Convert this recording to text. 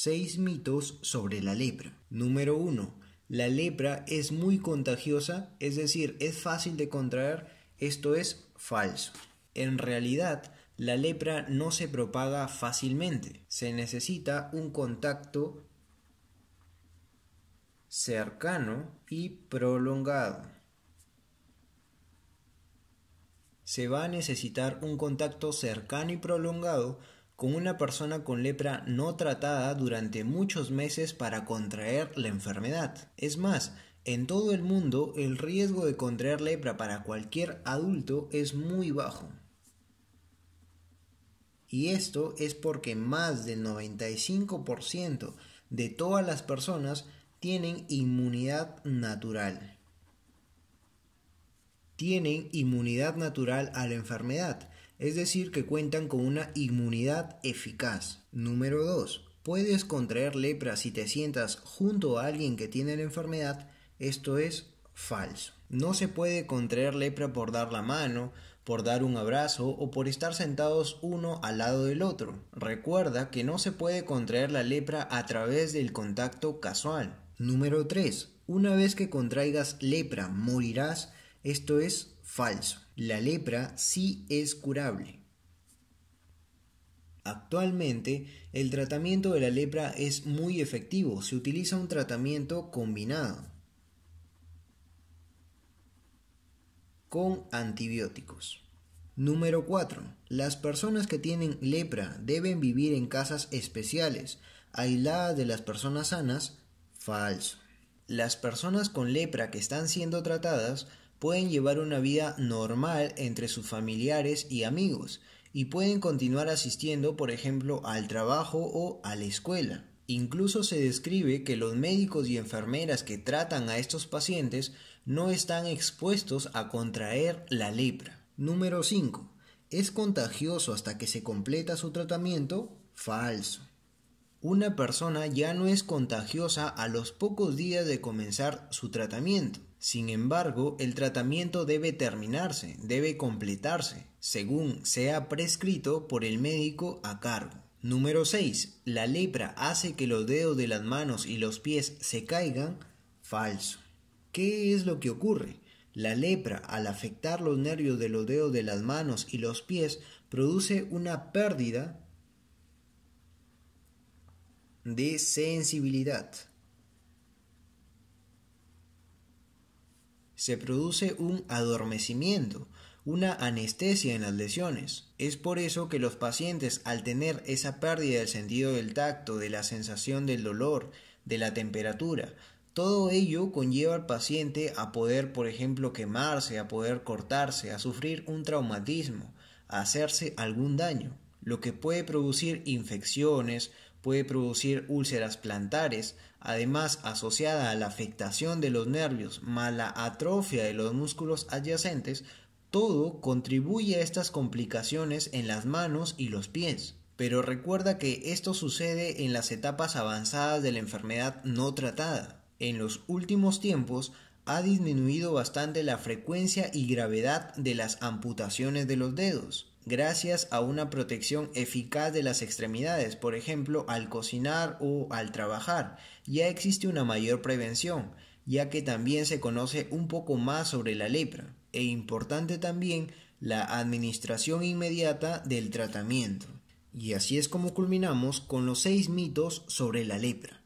6 mitos sobre la lepra. Número 1. La lepra es muy contagiosa, es decir, es fácil de contraer. Esto es falso. En realidad, la lepra no se propaga fácilmente. Se necesita un contacto cercano y prolongado. Se va a necesitar un contacto cercano y prolongado con una persona con lepra no tratada durante muchos meses para contraer la enfermedad. Es más, en todo el mundo el riesgo de contraer lepra para cualquier adulto es muy bajo. Y esto es porque más del 95% de todas las personas tienen inmunidad natural. Tienen inmunidad natural a la enfermedad es decir, que cuentan con una inmunidad eficaz. Número 2. Puedes contraer lepra si te sientas junto a alguien que tiene la enfermedad, esto es falso. No se puede contraer lepra por dar la mano, por dar un abrazo o por estar sentados uno al lado del otro. Recuerda que no se puede contraer la lepra a través del contacto casual. Número 3. Una vez que contraigas lepra, morirás esto es falso. La lepra sí es curable. Actualmente, el tratamiento de la lepra es muy efectivo. Se utiliza un tratamiento combinado con antibióticos. Número 4. Las personas que tienen lepra deben vivir en casas especiales, aisladas de las personas sanas. Falso. Las personas con lepra que están siendo tratadas pueden llevar una vida normal entre sus familiares y amigos y pueden continuar asistiendo, por ejemplo, al trabajo o a la escuela. Incluso se describe que los médicos y enfermeras que tratan a estos pacientes no están expuestos a contraer la lepra. Número 5. ¿Es contagioso hasta que se completa su tratamiento? Falso. Una persona ya no es contagiosa a los pocos días de comenzar su tratamiento. Sin embargo, el tratamiento debe terminarse, debe completarse, según sea prescrito por el médico a cargo. Número 6. La lepra hace que los dedos de las manos y los pies se caigan. Falso. ¿Qué es lo que ocurre? La lepra, al afectar los nervios de los dedos de las manos y los pies, produce una pérdida de sensibilidad. se produce un adormecimiento, una anestesia en las lesiones. Es por eso que los pacientes al tener esa pérdida del sentido del tacto, de la sensación del dolor, de la temperatura, todo ello conlleva al paciente a poder, por ejemplo, quemarse, a poder cortarse, a sufrir un traumatismo, a hacerse algún daño, lo que puede producir infecciones, puede producir úlceras plantares, además asociada a la afectación de los nervios más la atrofia de los músculos adyacentes, todo contribuye a estas complicaciones en las manos y los pies. Pero recuerda que esto sucede en las etapas avanzadas de la enfermedad no tratada. En los últimos tiempos ha disminuido bastante la frecuencia y gravedad de las amputaciones de los dedos gracias a una protección eficaz de las extremidades, por ejemplo, al cocinar o al trabajar. Ya existe una mayor prevención, ya que también se conoce un poco más sobre la lepra, e importante también la administración inmediata del tratamiento. Y así es como culminamos con los seis mitos sobre la lepra.